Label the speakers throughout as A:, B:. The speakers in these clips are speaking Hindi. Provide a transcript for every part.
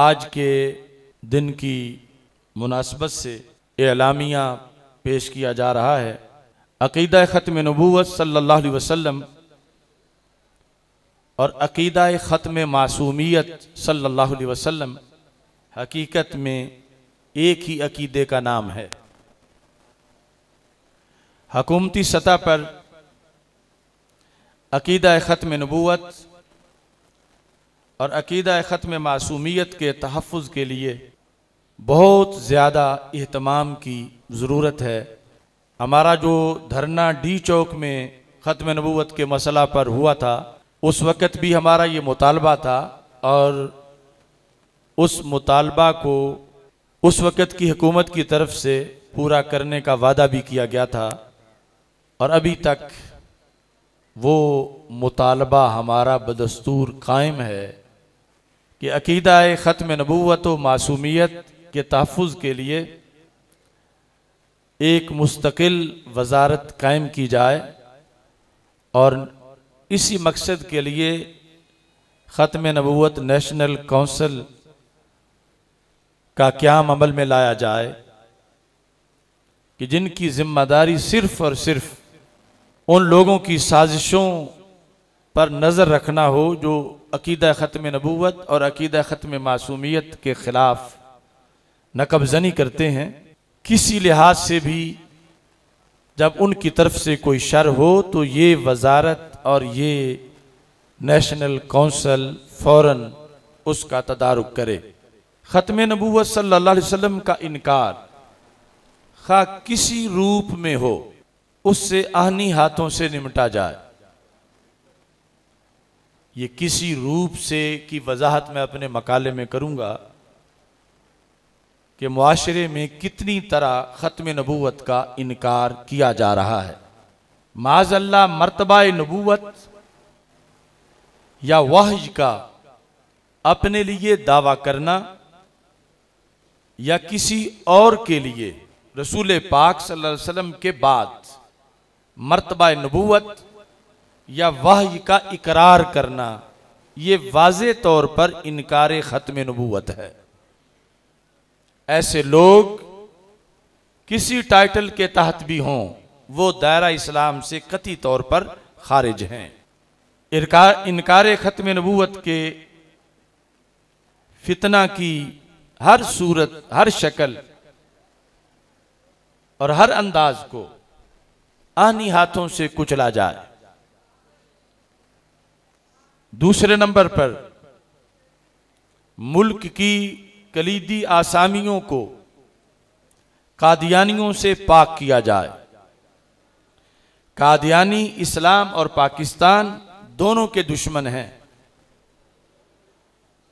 A: आज के दिन की मुनासबत से एलामिया पेश किया जा रहा है अकीद ख़त्म नबूत सल्ला वसम और अकीद ख़त्म मासूमियत सल्ला वसम हकीकत में एक ही अकीदे का नाम है हकूमती सतह पर अकीद ख़त्म नबूत और अकीदा ख़त्म मासूमियत के तहफ़ के लिए बहुत ज़्यादा अहतमाम की ज़रूरत है हमारा जो धरना डी चौक में ख़त्म नबूत के मसला पर हुआ था उस वक़्त भी हमारा ये मुतालबा था और उस मुतालबा को उस वक़्त की हुकूमत की तरफ से पूरा करने का वादा भी किया गया था और अभी तक वो मुतालबा हमारा बदस्तूर कायम है कि अकीदा ख़त्म नबूत व मासूमियत के तहफ़ के लिए एक मुस्तकिल वजारत कायम की जाए और इसी मकसद के लिए ख़त्म नबूत नेशनल कौंसिल का क्याम अमल में लाया जाए कि जिनकी जिम्मेदारी सिर्फ और सिर्फ उन लोगों की साजिशों पर नज़र रखना हो जो अकीद ख़त्म नबूत और अकीदा ख़त्म मासूमियत के ख़िलाफ़ नकबजनी करते हैं किसी लिहाज से भी जब उनकी तरफ से कोई शर हो तो ये वजारत और ये नेशनल कौंसल फ़ौर उसका तदारक करे ख़त्म नबूत सल्ला वसम का इनकार खा किसी रूप में हो उससे आहनी हाथों से निपटा जाए ये किसी रूप से की वजाहत मैं अपने मकाले में करूँगा कि माशरे में कितनी तरह ख़त्म नबूत का इनकार किया जा रहा है माजल्ला मरतबा नबूत या वाहज का अपने लिए दावा करना या किसी और के लिए रसूल पाक सल्लल्लाहु अलैहि वसल्लम के बाद मरतबा नबूत या वाह का इकरार करना ये वाज तौर पर इनकार ख़त्म नबूवत है ऐसे लोग किसी टाइटल के तहत भी हों वो दायरा इस्लाम से कति तौर पर खारिज हैं इनकार ख़त्म नबूत के फितना की हर सूरत हर शक्ल और हर अंदाज को आनी हाथों से कुचला जाए दूसरे नंबर पर मुल्क की कलीदी आसामियों को कादियानियों से पाक किया जाए कादियानी इस्लाम और पाकिस्तान दोनों के दुश्मन हैं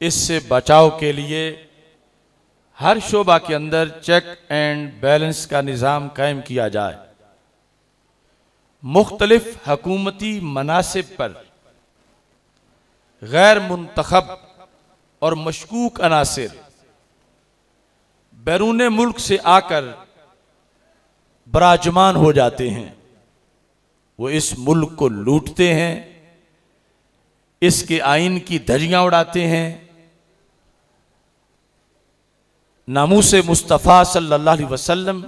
A: इससे बचाव के लिए हर शोबा के अंदर चेक एंड बैलेंस का निज़ाम कायम किया जाए मुख्तलिफ हकूमती मनासिब पर गैर मुंतखब और मशकूक अनासर बैरून मुल्क से आकर बराजमान हो जाते हैं वो इस मुल्क को लूटते हैं इसके आइन की धजियां उड़ाते हैं नामूस मुस्तफ़ा सल्लल्लाहु अलैहि वसल्लम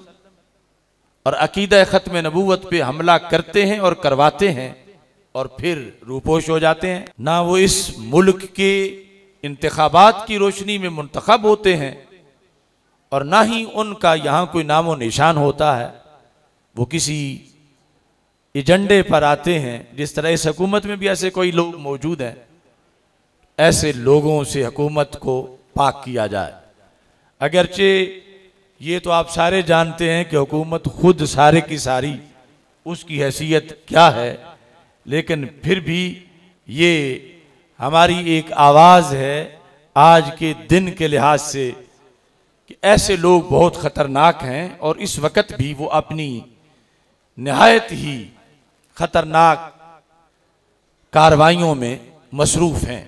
A: और अकीद ख़त्म नबूवत पे हमला करते हैं और करवाते हैं और फिर रूपोश हो जाते हैं ना वो इस मुल्क के इंतबात की रोशनी में मंतखब होते हैं और ना ही उनका यहाँ कोई नामो निशान होता है वो किसी एजेंडे पर आते हैं जिस तरह इस हकूमत में भी ऐसे कोई लोग मौजूद हैं ऐसे लोगों से हकूमत को पाक किया जाए अगरचे ये तो आप सारे जानते हैं कि हुकूमत खुद सारे की सारी उसकी हैसियत क्या है लेकिन फिर भी ये हमारी एक आवाज़ है आज के दिन के लिहाज से कि ऐसे लोग बहुत ख़तरनाक हैं और इस वक्त भी वो अपनी नहायत ही ख़तरनाक कार्रवाइयों में मसरूफ़ हैं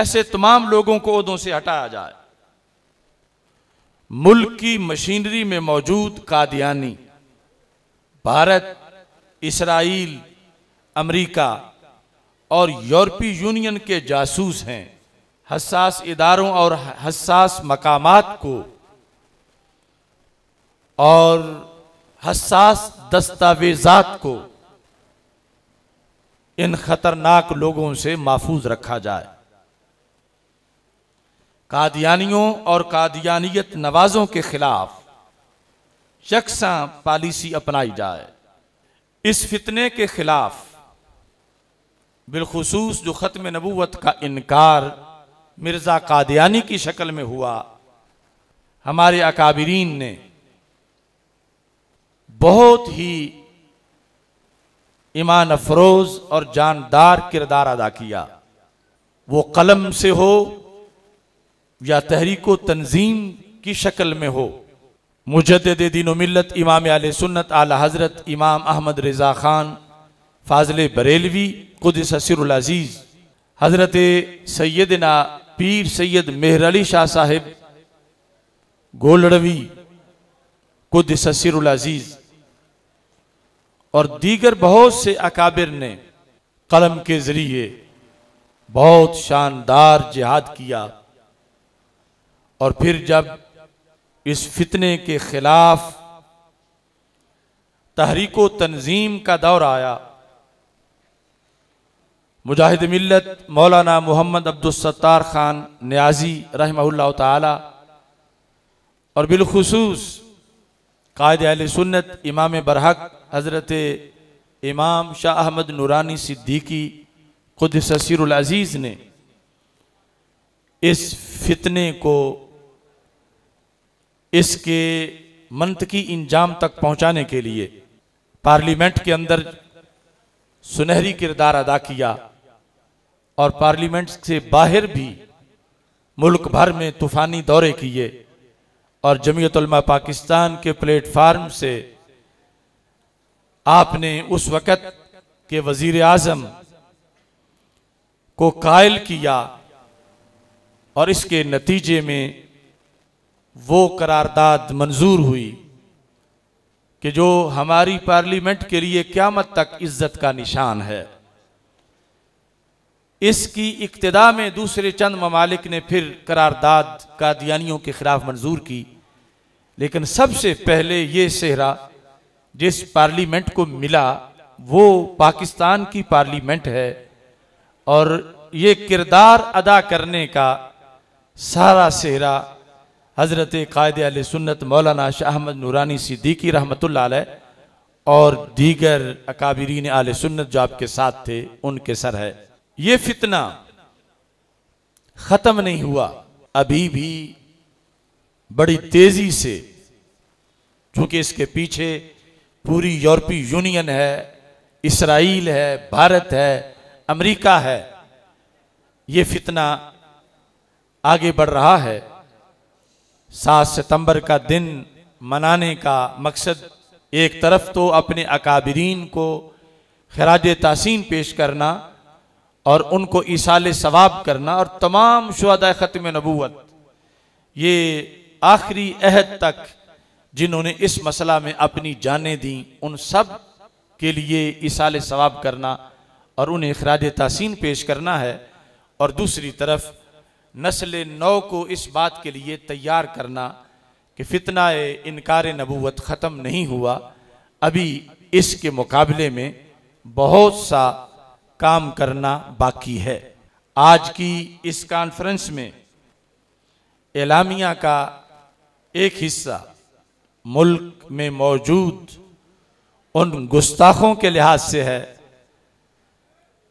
A: ऐसे तमाम लोगों को उदों से हटाया जाए मुल्क की मशीनरी में मौजूद कादियानी भारत इसराइल अमेरिका और यूरोपीय यूनियन के जासूस हैं हसास इदारों और हसास मकामात को और हसास दस्तावेजात को इन खतरनाक लोगों से महफूज रखा जाए कादियानियों और कादियानियत नवाजों के खिलाफ यकसा पॉलिसी अपनाई जाए इस फितने के खिलाफ बिलखसूस जो ख़त्म नबूत का इनकार मिर्ज़ा कादयानी की शक्ल में हुआ हमारे अकाबरीन ने बहुत ही ईमान अफरोज और जानदार किरदार अदा किया वो कलम से हो या तहरीक तंजीम की शक्ल में हो मुजद दिन मिलत इमाम आल सुन्नत आला हज़रत इमाम अहमद रज़ा ख़ान फाजले बरेलवी कुदसर अजीज़ हज़रत सैदना पीर सैयद मेहर अली शाह साहेब गोलड़वी कुदसर अजीज़ और दीगर बहुत से अकाबिर ने कलम के ज़रिए बहुत शानदार जिहाद किया और फिर जब इस फितने के खिलाफ तहरीक तंजीम का दौर आया मुजाहिद मिलत मौलाना मोहम्मद अब्दुलसत्तार ख़ान न्याजी रहमल्ला ताली और बिलखसूस कायद अल सुन्नत इमाम बरहक हज़रत इमाम शाह अहमद नूरानी सिद्दीकी खुद ससीरज़ीज़ ने इस फितने को इसके मनतकी इंजाम तक पहुँचाने के लिए पार्लियामेंट के अंदर सुनहरी किरदार अदा किया और पार्लियामेंट से बाहर भी मुल्क भर में तूफानी दौरे किए और जमीयतलमा पाकिस्तान के प्लेटफार्म से आपने उस वक़्त के वजीर आजम को कायल किया और इसके नतीजे में वो करारदाद मंजूर हुई कि जो हमारी पार्लियामेंट के लिए क्यामत तक इज्जत का निशान है इसकी इब्तदा में दूसरे चंद ममालिक ने फिर करारदाद कादियानियों के खिलाफ मंजूर की लेकिन सबसे पहले ये सेहरा जिस पार्लियामेंट को मिला वो पाकिस्तान की पार्लियामेंट है और ये किरदार अदा करने का सारा सेहरा हज़रत कायद सुन्नत मौलाना शाह अहमद नूरानी सिद्दीकी रहमत और दीगर अकाबरीन आल सुन्नत जो आपके साथ थे उनके सर है ये फितना खत्म नहीं हुआ अभी भी बड़ी तेजी से क्योंकि इसके पीछे पूरी यूरोपीय यूनियन है इसराइल है भारत है अमेरिका है ये फितना आगे बढ़ रहा है सात सितंबर का दिन मनाने का मकसद एक तरफ तो अपने अकाबरीन को खराज तहसीन पेश करना और उनको ईसाल सवाब करना और तमाम शुदा ख़त्म नबूत ये आखिरी अहद तक जिन्होंने इस मसला में अपनी जानें दी उन सब के लिए ईसाल सवाब करना और उन्हें अखराज तहसीन पेश करना है और दूसरी तरफ नस्ल नौ को इस बात के लिए तैयार करना कि फितना इनकार नबूत ख़त्म नहीं हुआ अभी इसके मुकाबले में बहुत सा काम करना बाकी है आज की इस कॉन्फ्रेंस में एलामिया का एक हिस्सा मुल्क में मौजूद उन गुस्ताखों के लिहाज से है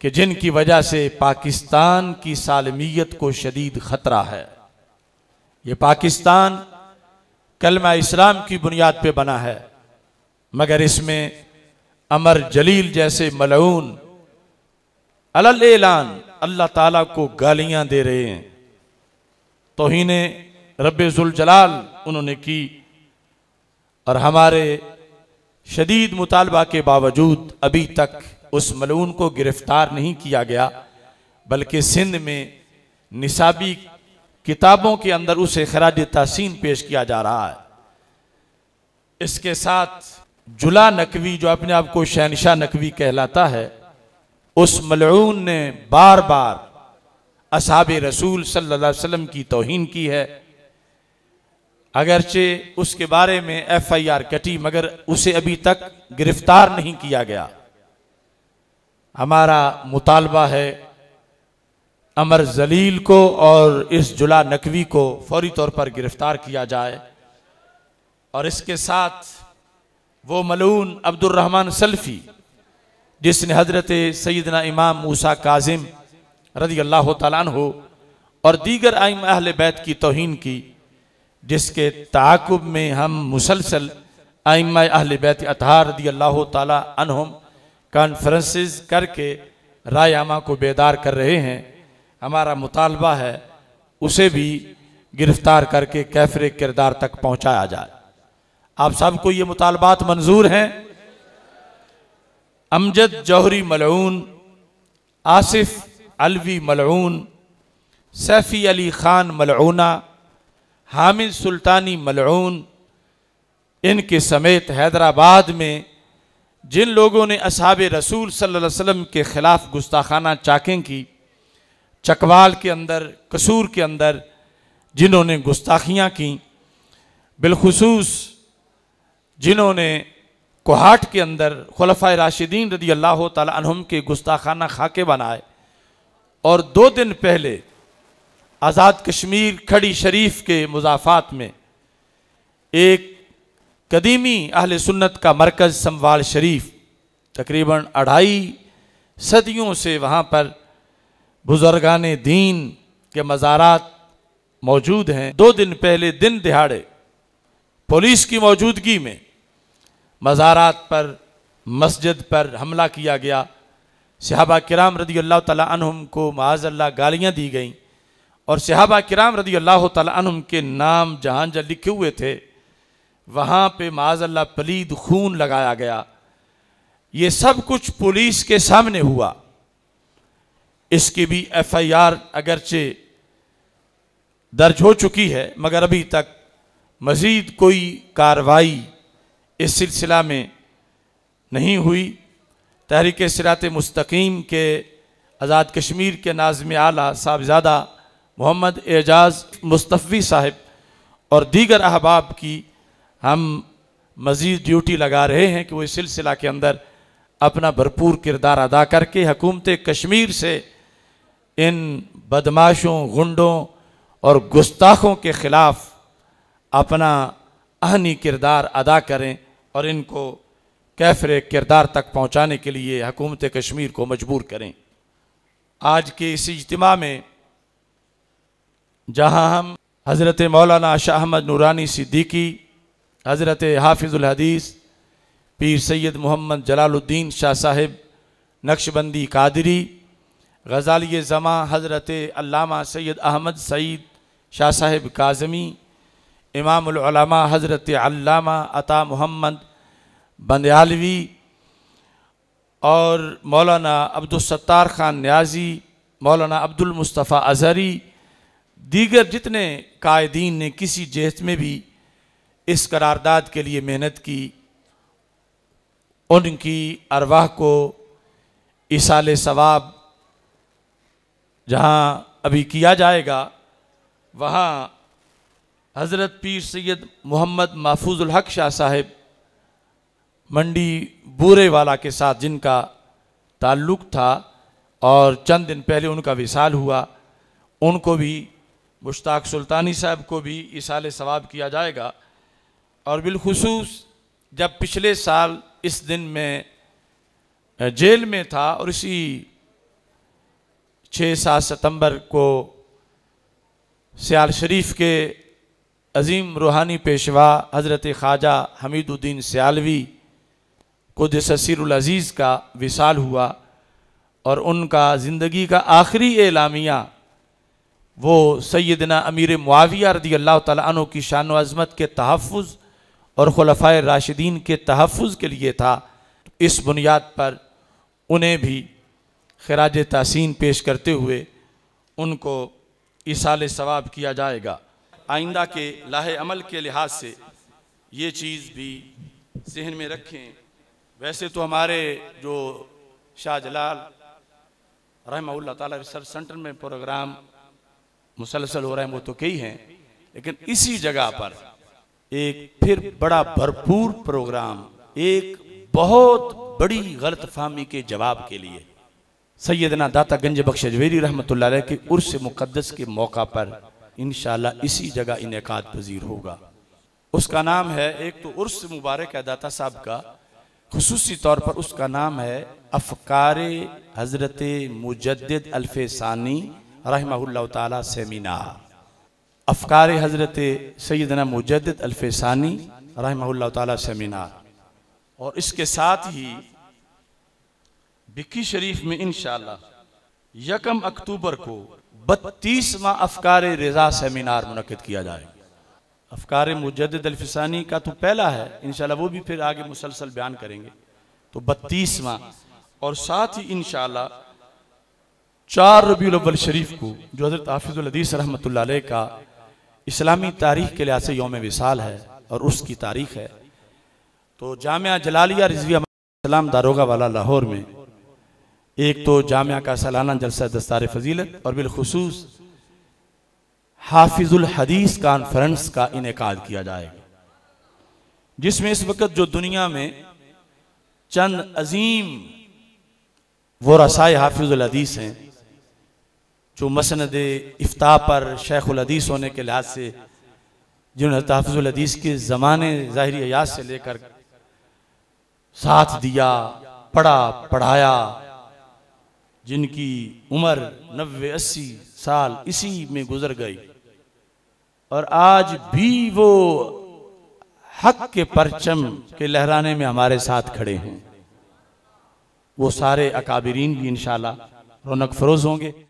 A: कि जिनकी वजह से पाकिस्तान की सालमियत को शदीद ख़तरा है ये पाकिस्तान कलमा इस्लाम की बुनियाद पे बना है मगर इसमें अमर जलील जैसे मलऊन अलल एलान अल्लाह ताला को गालियां दे रहे हैं रबेजुल जलाल उन्होंने की और हमारे शदीद मुतालबा के बावजूद अभी तक उस मलून को गिरफ्तार नहीं किया गया बल्कि सिंध में निसाबी किताबों के अंदर उसे खराज तहसीन पेश किया जा रहा है इसके साथ जुला नकवी जो अपने आप को शहनशाह नकवी कहलाता है उस मलून ने बार बार असाब रसूल सल्लल्लाहु अलैहि वसल्लम की तोहन की है अगरचे उसके बारे में एफ आई आर कटी मगर उसे अभी तक गिरफ्तार नहीं किया गया हमारा मुतालबा है अमर जलील को और इस जुला नकवी को फौरी तौर पर गिरफ्तार किया जाए और इसके साथ वो मलून अब्दुलरहमान सल्फ़ी जिसने हजरत सैदना इमाम मूसा काजिम रदी अल्लाह तला हो और दीगर आइम अहल बैत की तोहन की जिसके ताकुब में हम मुसलसल आइम अहल बैत अतहार रदी अल्लाह तहम कॉन्फ्रेंस करके राय आमा को बेदार कर रहे हैं हमारा मुतालबा है उसे भी गिरफ्तार करके कैफरे किरदार तक पहुँचाया जाए आप सबको ये मुतालबात मंजूर हैं अमजद जौहरी मलून आसिफ अलवी मलून सैफ़ी अली ख़ान मलूना हामिद सुल्तानी मलून इनके समेत हैदराबाद में जिन लोगों ने असहाब रसूल सल्लल्लाहु अलैहि वसल्लम के ख़िलाफ़ गुस्ताखाना चाकें की चकवाल के अंदर कसूर के अंदर जिन्होंने गुस्ताखियाँ की बिलखसूस जिन्होंने कोहाट के अंदर खलफा राशिदीन रदी अल्लाह तम के गुस्ताखाना खाके बनाए और दो दिन पहले आज़ाद कश्मीर खड़ी शरीफ के मुजाफात में एक कदीमी अहल सुन्नत का मरकज़ संवाल शरीफ तकरीबन अढ़ाई सदियों से वहाँ पर बुजुर्गान दीन के मज़ारात मौजूद हैं दो दिन पहले दिन दिहाड़े पुलिस की मौजूदगी में मज़ारात पर मस्जिद पर हमला किया गया सिहाबा किराम रदी अल्लाह तम को माजल्ला गालियाँ दी गईं और सिहाबा किराम रदी अल्लाह तुम के नाम जहाँ जहाँ लिखे हुए थे वहाँ पर माजल्ला पलीद खून लगाया गया ये सब कुछ पुलिस के सामने हुआ इसकी भी एफ आई आर अगरचे दर्ज हो चुकी है मगर अभी तक मज़ीद कोई कार्रवाई इस सिलसिला में नहीं हुई तहरीक सिरात मुस्तकीम के आज़ाद कश्मीर के नाजम आला साहबजादा मोहम्मद एजाज मुस्तफ़ी साहब और दीगर अहबाब की हम मज़ीद ड्यूटी लगा रहे हैं कि वो इस सिलसिला के अंदर अपना भरपूर किरदार अदा करके हकूमत कश्मीर से इन बदमाशों गुंडों और गुस्ताखों के ख़िलाफ़ अपना अहनी किरदार अदा करें और इनको कैफरे किरदार तक पहुँचाने के लिए हकूमत कश्मीर को मजबूर करें आज के इस इज्तम में जहाँ हम हज़रत मौलाना शाह अहमद नूरानी सिद्दीकी हज़रत हदीस पीर सैयद मोहम्मद जलालुद्दीन शाह साहिब नक्शबंदी कादरी गजाली जमा हज़रत अलामा सैद अहमद सईद शाह साहिब काजमी इमामा हज़रत अल्लामा अता मोहम्मद बंदयालवी और मौलाना अब्दुलसत्तार ख़ान न्याजी मौलाना अब्दुलमुस्तफ़ा अजहरी दीगर जितने कायदीन ने किसी जहत में भी इस करारदाद के लिए मेहनत की उनकी अरवाह को इसाल सवाब जहाँ अभी किया जाएगा वहाँ हज़रत पीर सैद मोहम्मद महफूजुल हक शाह साहब मंडी बूरे वाला के साथ जिनका ताल्लुक़ था और चंद दिन पहले उनका विशाल हुआ उनको भी मुश्ताक सुल्तानी साहब को भी इसाल सवाब किया जाएगा और बिलखसूस जब पिछले साल इस दिन में जेल में था और इसी छः सात सितंबर को सियाल शरीफ के अजीम रूहानी पेशवा हज़रत ख्वाजा हमीदुद्दीन सयालवी को जसरअज़ीज़ का विसाल हुआ और उनका ज़िंदगी का आखिरी एलामिया वो सैदना अमीर मुआविया रदी अल्लाह तु की शान अज़मत के तहफ़ और खलफा राशिदीन के तहफ़ के लिए था इस बुनियाद पर उन्हें भी खराज तहसीन पेश करते हुए उनको इसाल सवाब किया जाएगा आइंदा के लाहे अमल के लिहाज से ये चीज़ भी जहन में रखें वैसे तो हमारे जो शाह जलाल रहमत रिसर्च सेंटर में प्रोग्राम मुसलसल हो रहे हैं वो तो कई हैं लेकिन इसी जगह पर एक फिर बड़ा भरपूर प्रोग्राम एक बहुत बड़ी गलत फहमी के जवाब के लिए सैदना दाता गंज बख्श अजवेरी रहमत के उर्स मुकदस के मौका पर इन इसी जगह इनका पजीर होगा उसका नाम है एक तो उर्स मुबारक है दाता साहब का खसूसी तौर पर उसका नाम है अफकार हजरत मुजद अल्फे सानी रहमल्ला तेमीनार अफकार हजरत सैदना मुजद अल्फे सानी रहमल्ला तेमीनार और इसके साथ ही बिक्की शरीफ में इन यकम अक्टूबर को बत्तीसवा अफकार रजा सेमिनार मुनद किया जाएगा अफकार मुजदानी का तो पहला है इन वो भी फिर आगे मुसलसल बयान करेंगे तो बत्तीसवा और साथ ही इन चार रबी शरीफ को जो हजरत हाफिज़ुलदीस रहमत का इस्लामी तारीख के लिहाज से योम विसाल है और उसकी तारीख है तो जामिया जलालिया रिजवी दारोगा वाला लाहौर में एक तो जामिया का सालाना जलसा दस्तार फजीलत और बिलखसूस हाफिजुल हदीस कॉन्फ्रेंस का इनका किया जाएगा जिसमें इस वक्त जो दुनिया में चंद अजीम वो रसाए हाफिजुल हदीस हैं जो मसंद इफ्ताह पर शेखुल हदीस होने के लिहाज से जिन्होंने हाफिजुल हदीस के ज़माने ज़ाहरी याद से लेकर साथ दिया पढ़ा पढ़ाया जिनकी उम्र नब्बे अस्सी साल इसी में गुजर गई और आज भी वो हक के परचम के लहराने में हमारे साथ खड़े हैं वो सारे अकाबरीन भी इन रौनक फरोज होंगे